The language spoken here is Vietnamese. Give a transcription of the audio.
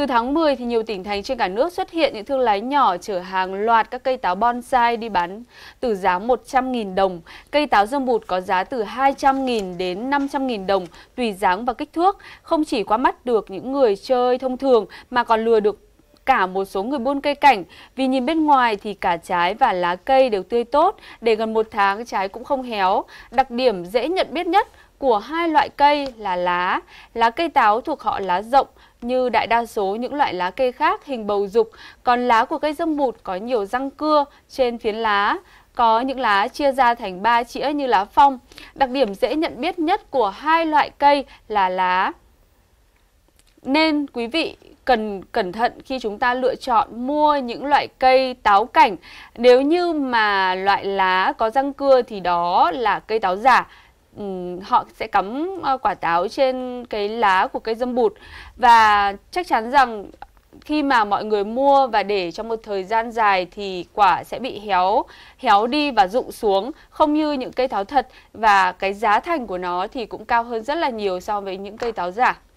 Từ tháng 10 thì nhiều tỉnh thành trên cả nước xuất hiện những thương lái nhỏ chở hàng loạt các cây táo bonsai đi bán từ giá 100.000 đồng, cây táo dương bụt có giá từ 200.000 đến 500.000 đồng tùy dáng và kích thước, không chỉ qua mắt được những người chơi thông thường mà còn lừa được cả một số người buôn cây cảnh vì nhìn bên ngoài thì cả trái và lá cây đều tươi tốt, để gần một tháng trái cũng không héo. Đặc điểm dễ nhận biết nhất của hai loại cây là lá. Lá cây táo thuộc họ lá rộng như đại đa số những loại lá cây khác hình bầu dục, còn lá của cây dâm bụt có nhiều răng cưa trên phiến lá. Có những lá chia ra thành ba chĩa như lá phong. Đặc điểm dễ nhận biết nhất của hai loại cây là lá nên quý vị cần cẩn thận khi chúng ta lựa chọn mua những loại cây táo cảnh. Nếu như mà loại lá có răng cưa thì đó là cây táo giả. Ừ, họ sẽ cắm ờ, quả táo trên cái lá của cây dâm bụt và chắc chắn rằng khi mà mọi người mua và để trong một thời gian dài thì quả sẽ bị héo héo đi và rụng xuống không như những cây táo thật và cái giá thành của nó thì cũng cao hơn rất là nhiều so với những cây táo giả